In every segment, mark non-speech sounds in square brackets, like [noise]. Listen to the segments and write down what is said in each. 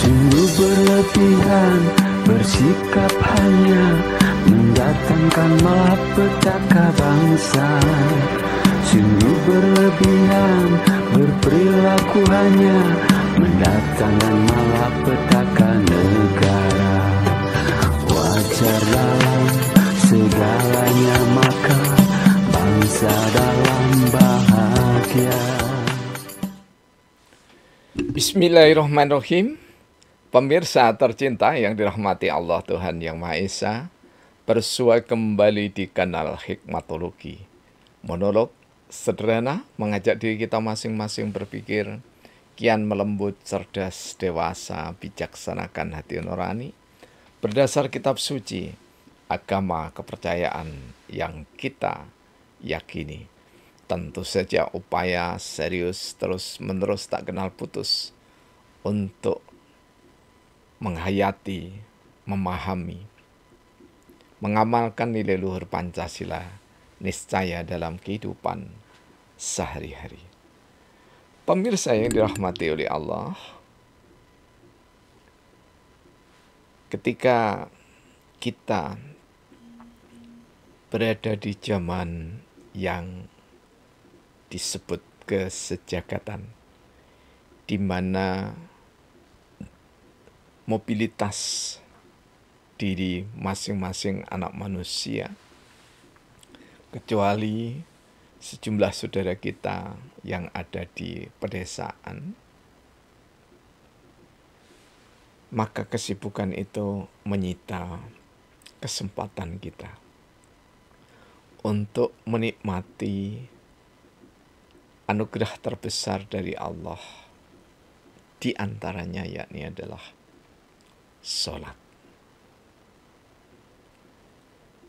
Sungguh berlebihan bersikap hanya Mendatangkan malapetaka bangsa Sungguh berlebihan berperilaku hanya Mendatangkan malapetaka negara Wajar dalam segalanya maka Bangsa dalam bahagia Bismillahirrahmanirrahim Pemirsa tercinta yang dirahmati Allah Tuhan Yang Maha Esa, bersua kembali di kanal Hikmatologi. Monolog sederhana mengajak diri kita masing-masing berpikir, kian melembut, cerdas, dewasa, bijaksanakan hati nurani, berdasar kitab suci, agama kepercayaan yang kita yakini. Tentu saja upaya serius terus-menerus tak kenal putus untuk menghayati, memahami, mengamalkan nilai luhur Pancasila niscaya dalam kehidupan sehari-hari. Pemirsa yang dirahmati oleh Allah, ketika kita berada di zaman yang disebut kesejahteraan, di mana mobilitas diri masing-masing anak manusia. Kecuali sejumlah saudara kita yang ada di pedesaan, maka kesibukan itu menyita kesempatan kita untuk menikmati anugerah terbesar dari Allah, di antaranya yakni adalah sholat.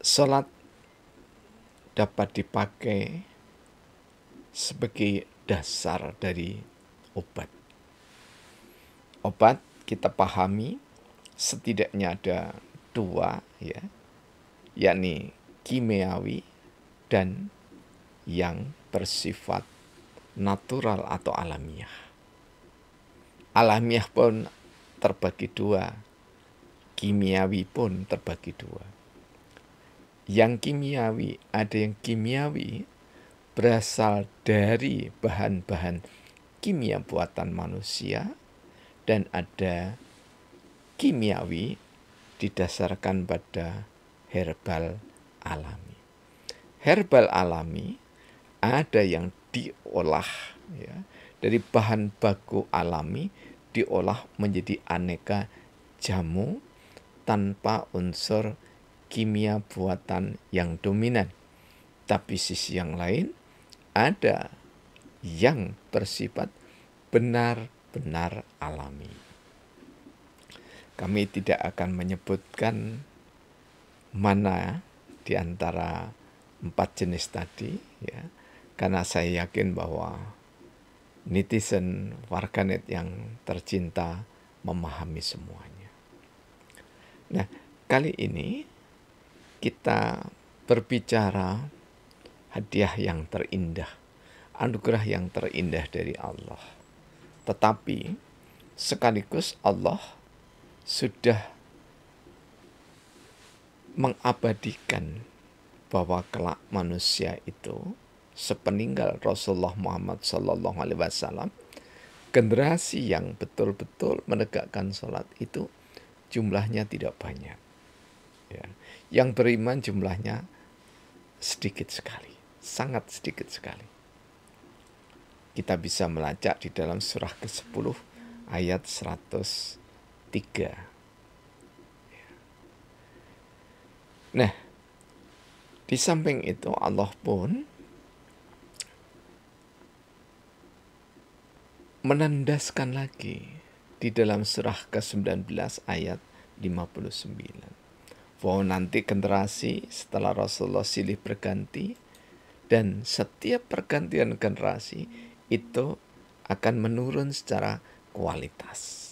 Sholat dapat dipakai sebagai dasar dari obat. Obat kita pahami setidaknya ada dua ya, yakni kimiawi dan yang bersifat natural atau alamiah. Alamiah pun terbagi dua, kimiawi pun terbagi dua. Yang kimiawi, ada yang kimiawi berasal dari bahan-bahan kimia buatan manusia dan ada kimiawi didasarkan pada herbal alami. Herbal alami ada yang diolah ya, dari bahan baku alami diolah menjadi aneka jamu tanpa unsur kimia buatan yang dominan. Tapi sisi yang lain ada yang bersifat benar-benar alami. Kami tidak akan menyebutkan mana di antara empat jenis tadi ya karena saya yakin bahwa netizen warganet yang tercinta memahami semuanya. Nah, kali ini kita berbicara hadiah yang terindah, anugerah yang terindah dari Allah. Tetapi sekaligus Allah sudah mengabadikan bahwa kelak manusia itu sepeninggal Rasulullah Muhammad SAW generasi yang betul-betul menegakkan sholat itu jumlahnya tidak banyak. Ya. Yang beriman jumlahnya sedikit sekali, sangat sedikit sekali. Kita bisa melacak di dalam surah ke-10 ayat 103. Ya. Nah, di samping itu Allah pun menandaskan lagi di dalam surah ke-19 ayat 59. Wow, nanti generasi setelah Rasulullah silih berganti dan setiap pergantian generasi itu akan menurun secara kualitas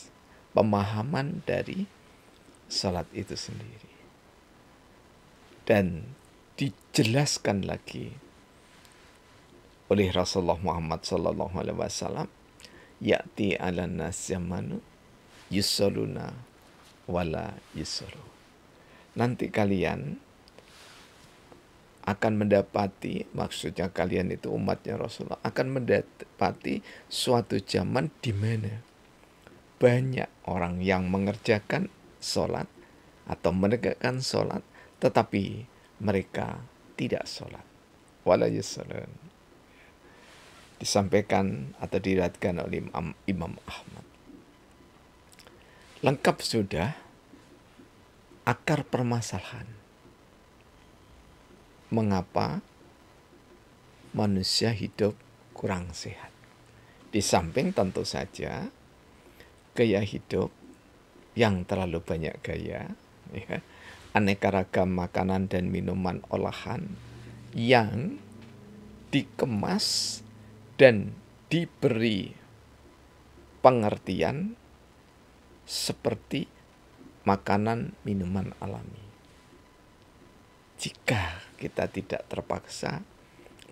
pemahaman dari salat itu sendiri. Dan dijelaskan lagi oleh Rasulullah Muhammad SAW ya'ti ala nas zamanu yusoluna wala yusolu. Nanti kalian akan mendapati, maksudnya kalian itu umatnya Rasulullah, akan mendapati suatu zaman di mana banyak orang yang mengerjakan sholat atau menegakkan sholat, tetapi mereka tidak sholat. Wala yusolun disampaikan atau diratkan oleh Imam, Imam Ahmad. Lengkap sudah akar permasalahan. Mengapa manusia hidup kurang sehat? Di samping tentu saja gaya hidup yang terlalu banyak gaya, ya, aneka ragam makanan dan minuman olahan yang dikemas dan diberi pengertian seperti makanan minuman alami. Jika kita tidak terpaksa,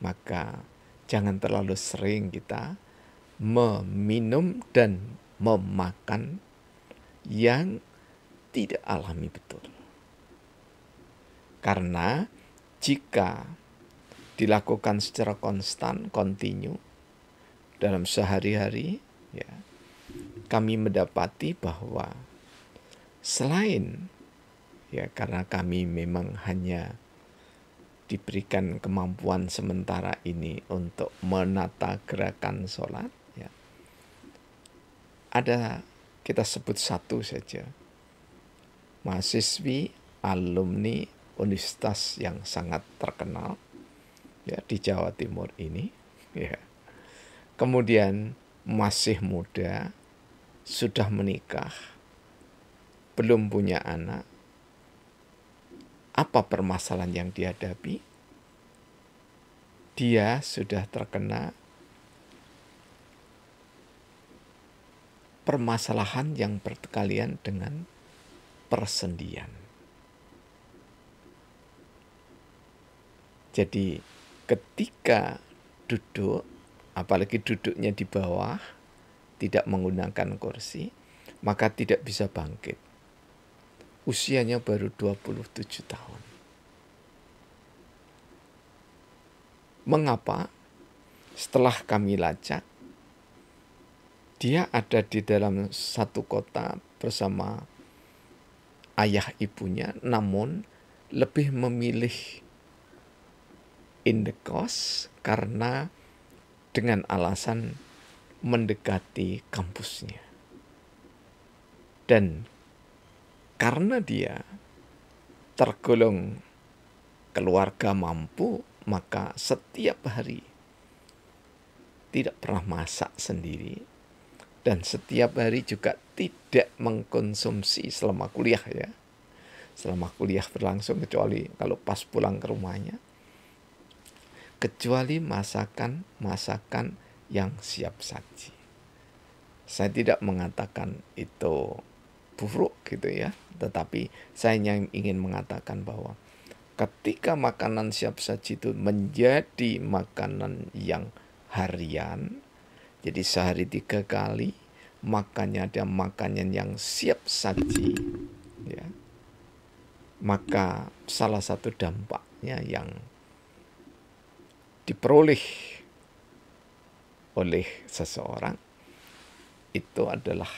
maka jangan terlalu sering kita meminum dan memakan yang tidak alami betul. Karena jika dilakukan secara konstan, kontinu, dalam sehari-hari ya kami mendapati bahwa selain ya karena kami memang hanya diberikan kemampuan sementara ini untuk menata gerakan sholat ya ada kita sebut satu saja mahasiswi alumni universitas yang sangat terkenal ya di Jawa Timur ini ya kemudian masih muda, sudah menikah, belum punya anak, apa permasalahan yang dihadapi? Dia sudah terkena permasalahan yang berkalian dengan persendian. Jadi, ketika duduk apalagi duduknya di bawah, tidak menggunakan kursi, maka tidak bisa bangkit. Usianya baru 27 tahun. Mengapa? Setelah kami lacak, dia ada di dalam satu kota bersama ayah ibunya, namun lebih memilih in the cost karena dengan alasan mendekati kampusnya. Dan karena dia tergolong keluarga mampu, maka setiap hari tidak pernah masak sendiri dan setiap hari juga tidak mengkonsumsi selama kuliah ya. Selama kuliah berlangsung kecuali kalau pas pulang ke rumahnya kecuali masakan-masakan yang siap saji. Saya tidak mengatakan itu buruk gitu ya, tetapi saya hanya ingin mengatakan bahwa ketika makanan siap saji itu menjadi makanan yang harian, jadi sehari tiga kali, makannya ada makanan yang siap saji, ya. Maka salah satu dampaknya yang diperoleh oleh seseorang itu adalah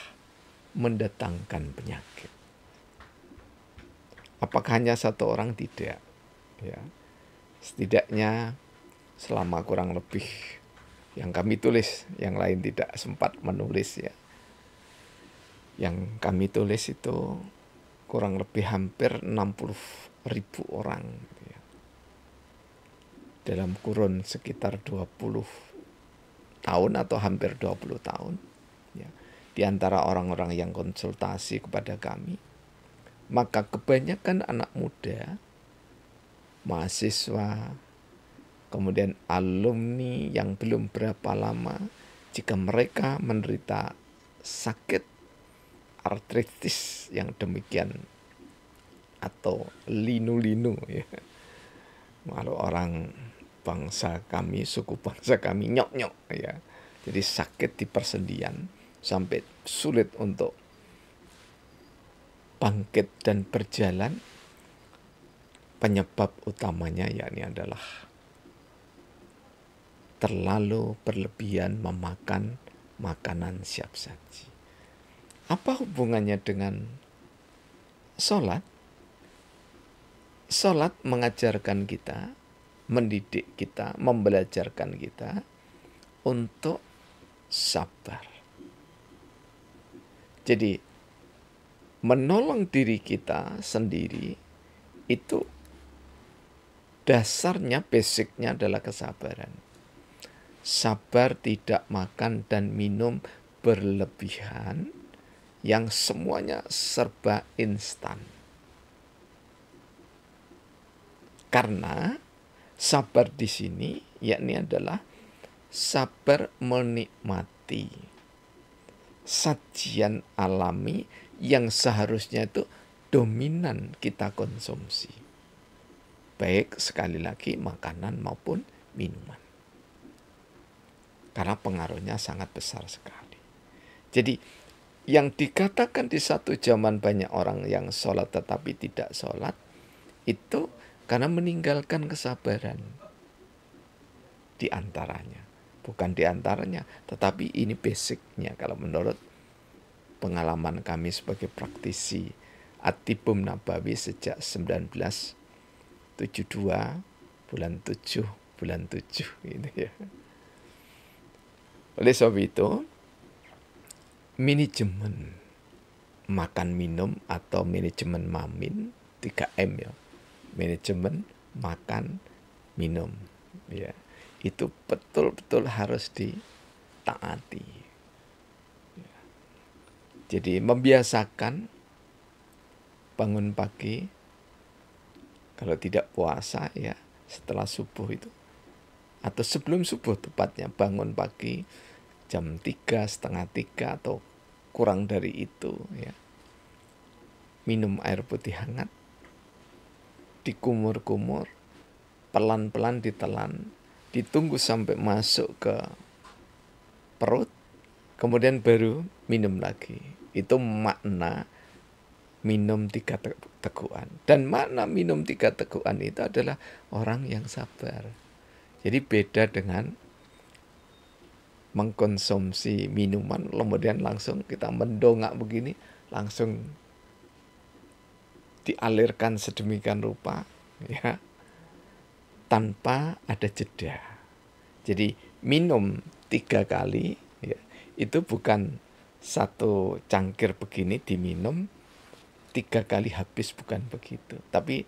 mendatangkan penyakit. Apakah hanya satu orang tidak? Ya. Setidaknya selama kurang lebih yang kami tulis, yang lain tidak sempat menulis ya. Yang kami tulis itu kurang lebih hampir 60 ribu orang dalam kurun sekitar 20 tahun atau hampir 20 tahun ya, di antara orang-orang yang konsultasi kepada kami maka kebanyakan anak muda mahasiswa kemudian alumni yang belum berapa lama jika mereka menderita sakit artritis yang demikian atau linu-linu ya kalau orang bangsa kami, suku bangsa kami nyok-nyok ya. Jadi sakit di persendian sampai sulit untuk bangkit dan berjalan. Penyebab utamanya yakni adalah terlalu berlebihan memakan makanan siap saji. Apa hubungannya dengan sholat? Sholat mengajarkan kita mendidik kita, membelajarkan kita untuk sabar. Jadi, menolong diri kita sendiri itu dasarnya, basicnya adalah kesabaran. Sabar tidak makan dan minum berlebihan yang semuanya serba instan. Karena Sabar di sini yakni adalah sabar menikmati sajian alami yang seharusnya itu dominan kita konsumsi. Baik sekali lagi makanan maupun minuman. Karena pengaruhnya sangat besar sekali. Jadi yang dikatakan di satu zaman banyak orang yang sholat tetapi tidak sholat itu karena meninggalkan kesabaran di antaranya. Bukan di antaranya, tetapi ini basicnya kalau menurut pengalaman kami sebagai praktisi Atibum Nabawi sejak 1972 bulan 7 bulan 7 gitu ya. Oleh sebab itu manajemen makan minum atau manajemen mamin 3M ya manajemen makan minum ya itu betul-betul harus ditaati ya. jadi membiasakan bangun pagi kalau tidak puasa ya setelah subuh itu atau sebelum subuh tepatnya bangun pagi jam tiga setengah tiga atau kurang dari itu ya minum air putih hangat dikumur-kumur, pelan-pelan ditelan, ditunggu sampai masuk ke perut, kemudian baru minum lagi. Itu makna minum tiga teguhan. Dan makna minum tiga teguhan itu adalah orang yang sabar. Jadi beda dengan mengkonsumsi minuman, kemudian langsung kita mendongak begini, langsung dialirkan sedemikian rupa ya tanpa ada jeda. Jadi minum tiga kali ya, itu bukan satu cangkir begini diminum tiga kali habis bukan begitu, tapi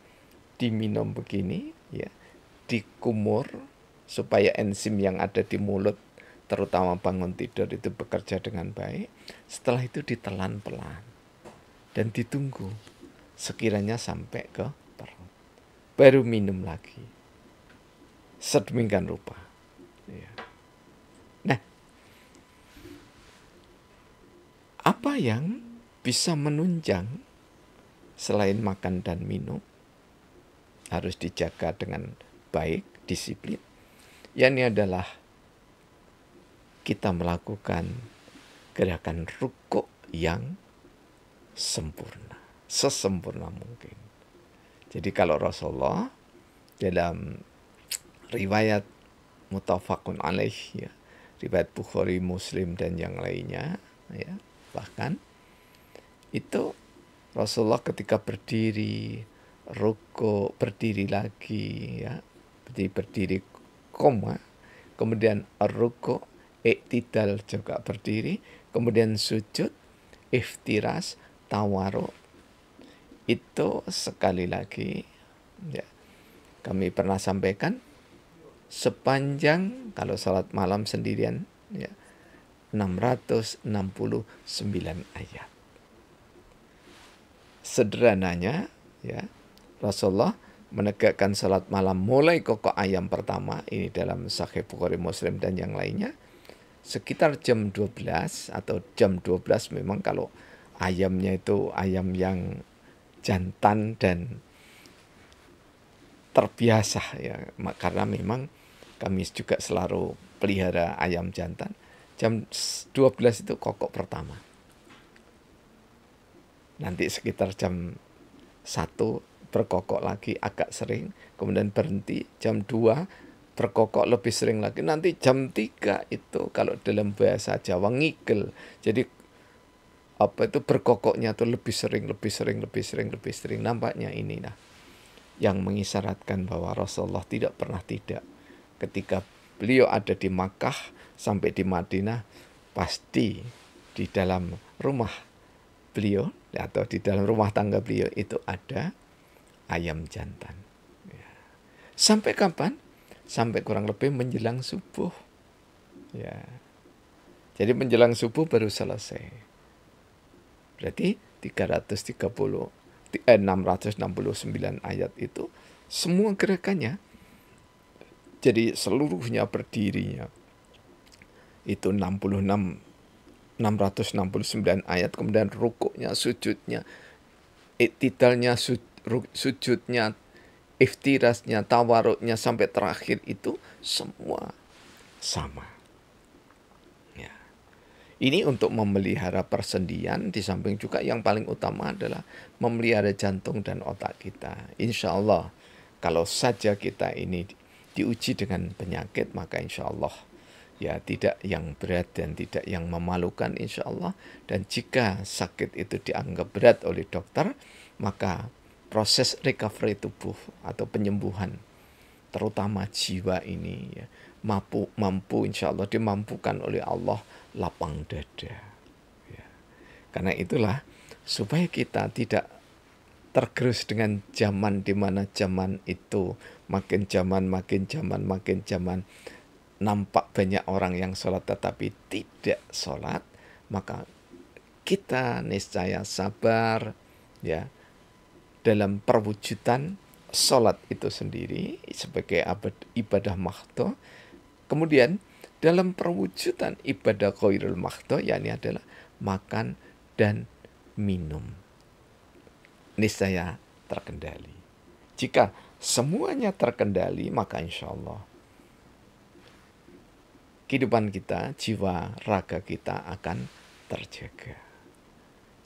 diminum begini ya dikumur supaya enzim yang ada di mulut terutama bangun tidur itu bekerja dengan baik. Setelah itu ditelan pelan dan ditunggu sekiranya sampai ke perut. Baru minum lagi. Sedemikian rupa. Ya. Nah, apa yang bisa menunjang selain makan dan minum harus dijaga dengan baik, disiplin. Yang ini adalah kita melakukan gerakan rukuk yang sempurna sesempurna mungkin. Jadi kalau Rasulullah dalam riwayat mutafakun alaih ya, riwayat Bukhari, Muslim dan yang lainnya ya, bahkan itu Rasulullah ketika berdiri ruko berdiri lagi ya berdiri berdiri koma kemudian ruko iktidal juga berdiri kemudian sujud iftiras tawaruk itu sekali lagi ya kami pernah sampaikan sepanjang kalau salat malam sendirian ya 669 ayat. Sederhananya ya Rasulullah menegakkan salat malam mulai kokok ayam pertama ini dalam Sahih Bukhari Muslim dan yang lainnya sekitar jam 12 atau jam 12 memang kalau ayamnya itu ayam yang jantan dan terbiasa ya karena memang kami juga selalu pelihara ayam jantan jam 12 itu kokok pertama nanti sekitar jam 1 berkokok lagi agak sering kemudian berhenti jam 2 berkokok lebih sering lagi nanti jam 3 itu kalau dalam bahasa Jawa ngigel jadi apa itu berkokoknya tuh lebih sering lebih sering lebih sering lebih sering nampaknya ini nah yang mengisyaratkan bahwa Rasulullah tidak pernah tidak ketika beliau ada di Makkah sampai di Madinah pasti di dalam rumah beliau atau di dalam rumah tangga beliau itu ada ayam jantan ya. sampai kapan sampai kurang lebih menjelang subuh ya jadi menjelang subuh baru selesai Berarti 330 eh, 669 ayat itu semua gerakannya jadi seluruhnya berdirinya itu 66 669 ayat kemudian rukuknya sujudnya titelnya sujud, sujudnya iftirasnya tawaruknya sampai terakhir itu semua sama ini untuk memelihara persendian di samping juga yang paling utama adalah memelihara jantung dan otak kita. Insya Allah kalau saja kita ini diuji dengan penyakit maka insya Allah ya tidak yang berat dan tidak yang memalukan insya Allah. Dan jika sakit itu dianggap berat oleh dokter maka proses recovery tubuh atau penyembuhan terutama jiwa ini ya, mampu mampu insya Allah dimampukan oleh Allah lapang dada ya. karena itulah supaya kita tidak tergerus dengan zaman di mana zaman itu makin zaman makin zaman makin zaman nampak banyak orang yang sholat tetapi tidak sholat maka kita niscaya sabar ya dalam perwujudan sholat itu sendiri sebagai ibadah makhto. Kemudian dalam perwujudan ibadah koirul makhto, yakni adalah makan dan minum. Niscaya terkendali. Jika semuanya terkendali, maka insya Allah kehidupan kita, jiwa, raga kita akan terjaga.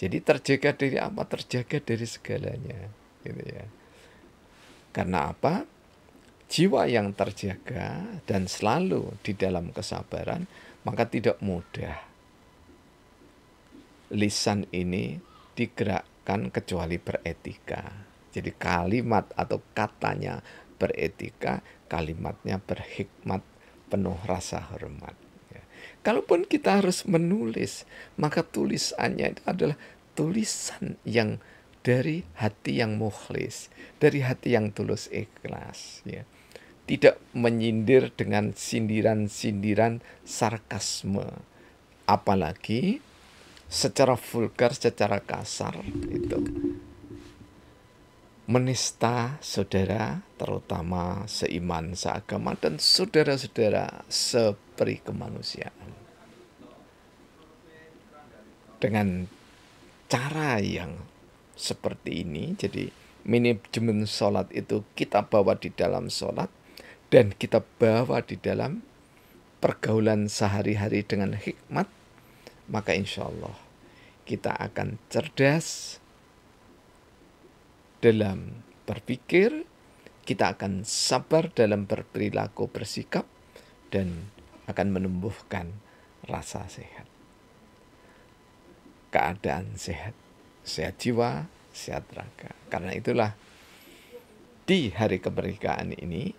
Jadi terjaga dari apa? Terjaga dari segalanya, gitu ya. Karena apa? Jiwa yang terjaga dan selalu di dalam kesabaran, maka tidak mudah lisan ini digerakkan kecuali beretika. Jadi kalimat atau katanya beretika, kalimatnya berhikmat, penuh rasa hormat. Ya. Kalaupun kita harus menulis, maka tulisannya itu adalah tulisan yang dari hati yang mukhlis, dari hati yang tulus ikhlas ya. Tidak menyindir dengan sindiran-sindiran sarkasme. Apalagi secara vulgar, secara kasar itu menista saudara terutama seiman seagama dan saudara-saudara seperi kemanusiaan dengan cara yang seperti ini. Jadi manajemen sholat itu kita bawa di dalam sholat dan kita bawa di dalam pergaulan sehari-hari dengan hikmat, maka insya Allah kita akan cerdas dalam berpikir, kita akan sabar dalam berperilaku bersikap, dan akan menumbuhkan rasa sehat, keadaan sehat sehat jiwa, sehat raga. Karena itulah di hari kemerdekaan ini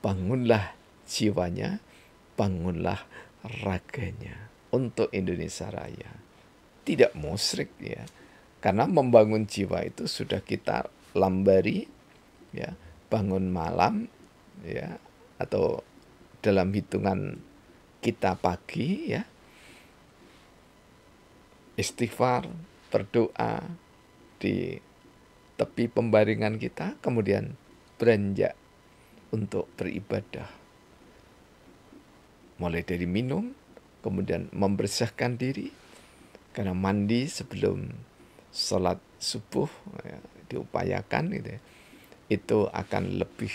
bangunlah jiwanya, bangunlah raganya untuk Indonesia Raya. Tidak musrik ya. Karena membangun jiwa itu sudah kita lambari ya, bangun malam ya atau dalam hitungan kita pagi ya. Istighfar, berdoa di tepi pembaringan kita, kemudian beranjak untuk beribadah. Mulai dari minum, kemudian membersihkan diri, karena mandi sebelum sholat subuh ya, diupayakan gitu ya, itu akan lebih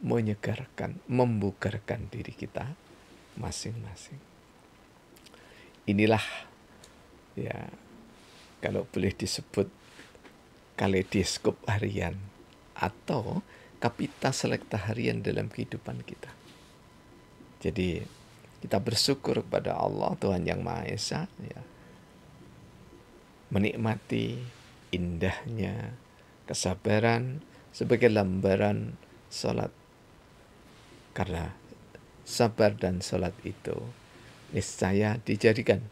menyegarkan, membugarkan diri kita masing-masing. Inilah ya kalau boleh disebut kaleidoskop harian atau kapita selekta harian dalam kehidupan kita. Jadi kita bersyukur kepada Allah Tuhan yang Maha Esa ya. Menikmati indahnya kesabaran sebagai lembaran salat karena sabar dan salat itu niscaya dijadikan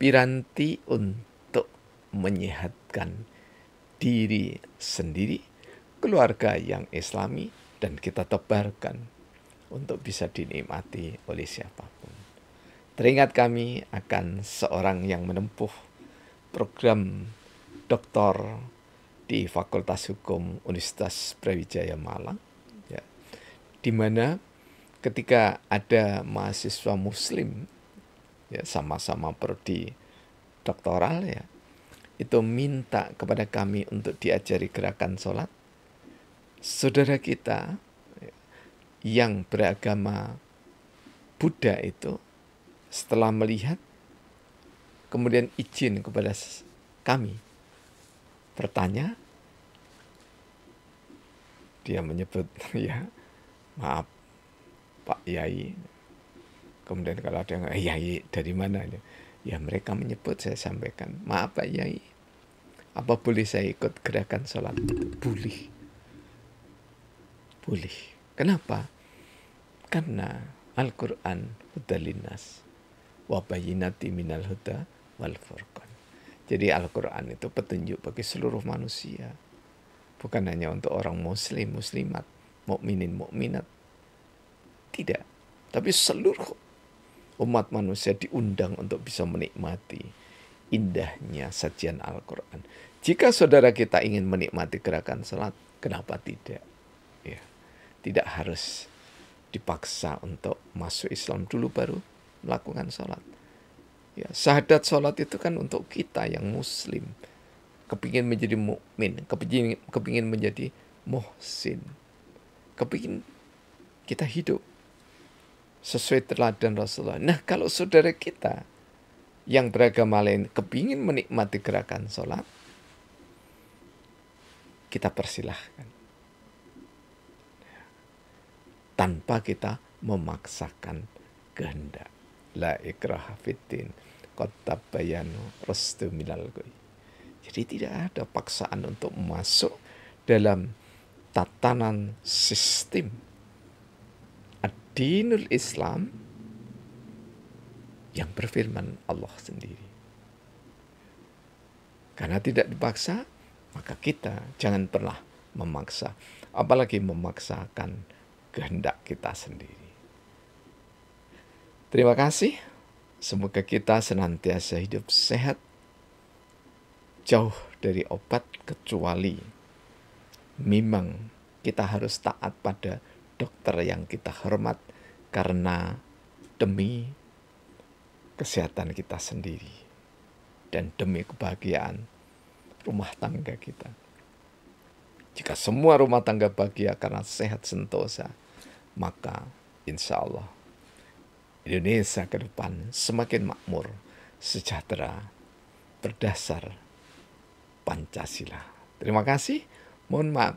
piranti untuk menyehatkan diri sendiri, keluarga yang islami, dan kita tebarkan untuk bisa dinikmati oleh siapapun. Teringat kami akan seorang yang menempuh program doktor di Fakultas Hukum Universitas Brawijaya Malang, ya, di mana ketika ada mahasiswa Muslim, ya sama-sama prodi doktoral ya, itu minta kepada kami untuk diajari gerakan sholat, saudara kita yang beragama Buddha itu setelah melihat kemudian izin kepada kami bertanya dia menyebut [laughs] ya maaf Pak Yai kemudian kalau ada yang Yai dari mana Ya mereka menyebut saya sampaikan, maaf Pak Yai, apa boleh saya ikut gerakan sholat? Boleh. Boleh. Kenapa? Karena Al-Quran hudalinas wabayinati minal huda wal furqan. Jadi Al-Quran itu petunjuk bagi seluruh manusia. Bukan hanya untuk orang muslim, muslimat, mukminin, mukminat. Tidak. Tapi seluruh umat manusia diundang untuk bisa menikmati indahnya sajian Al-Quran. Jika saudara kita ingin menikmati gerakan salat, kenapa tidak? Ya, tidak harus dipaksa untuk masuk Islam dulu baru melakukan salat. Ya, syahadat salat itu kan untuk kita yang muslim. Kepingin menjadi mukmin, kepingin, kepingin menjadi muhsin. Kepingin kita hidup sesuai teladan Rasulullah. Nah, kalau saudara kita yang beragama lain kepingin menikmati gerakan sholat, kita persilahkan. Tanpa kita memaksakan kehendak. La ikraha fitin Kotabayanu rustu minal Jadi tidak ada paksaan untuk masuk dalam tatanan sistem dinul Islam yang berfirman Allah sendiri. Karena tidak dipaksa, maka kita jangan pernah memaksa, apalagi memaksakan kehendak kita sendiri. Terima kasih. Semoga kita senantiasa hidup sehat, jauh dari obat kecuali memang kita harus taat pada dokter yang kita hormat karena demi kesehatan kita sendiri dan demi kebahagiaan rumah tangga kita. Jika semua rumah tangga bahagia karena sehat sentosa, maka insya Allah Indonesia ke depan semakin makmur, sejahtera, berdasar Pancasila. Terima kasih. Mohon maaf